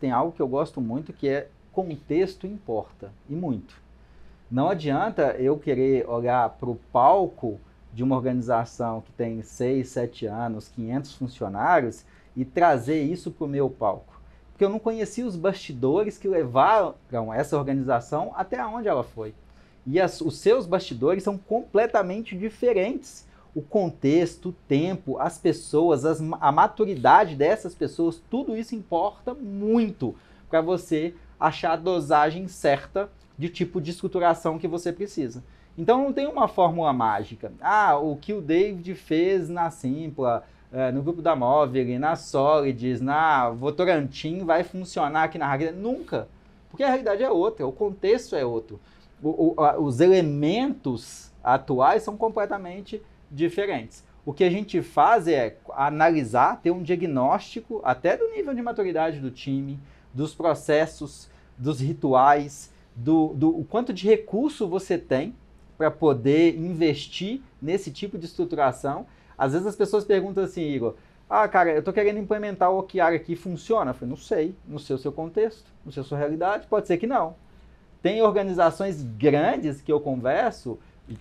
tem algo que eu gosto muito que é contexto importa, e muito. Não adianta eu querer olhar para o palco de uma organização que tem 6, 7 anos, 500 funcionários e trazer isso para o meu palco. Porque eu não conhecia os bastidores que levaram essa organização até onde ela foi. E as, os seus bastidores são completamente diferentes o contexto, o tempo, as pessoas, as, a maturidade dessas pessoas, tudo isso importa muito para você achar a dosagem certa de tipo de estruturação que você precisa. Então não tem uma fórmula mágica. Ah, o que o David fez na Simpla, eh, no grupo da Móvel, na Solids, na Votorantim vai funcionar aqui na Rádio? Nunca. Porque a realidade é outra, o contexto é outro. O, o, a, os elementos atuais são completamente diferentes. O que a gente faz é analisar, ter um diagnóstico até do nível de maturidade do time, dos processos, dos rituais, do, do o quanto de recurso você tem para poder investir nesse tipo de estruturação. Às vezes as pessoas perguntam assim, Igor, ah, cara, eu tô querendo implementar o OKR aqui, funciona? Eu falei, não sei, não sei o seu contexto, não sei a sua realidade, pode ser que não. Tem organizações grandes que eu converso,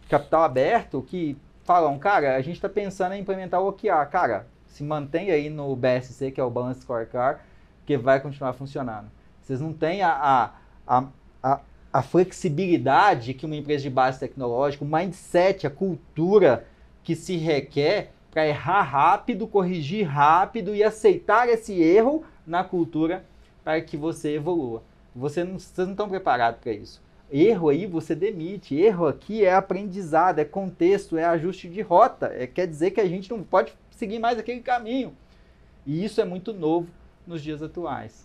capital aberto, que falam, cara, a gente está pensando em implementar o OKR. Cara, se mantém aí no BSC, que é o Balance Scorecard, que vai continuar funcionando. Vocês não têm a, a, a, a, flexibilidade que uma empresa de base tecnológica, o mindset, a cultura que se requer para errar rápido, corrigir rápido e aceitar esse erro na cultura para que você evolua. Você não, vocês não estão preparados para isso. Erro aí você demite, erro aqui é aprendizado, é contexto, é ajuste de rota, é, quer dizer que a gente não pode seguir mais aquele caminho. E isso é muito novo nos dias atuais.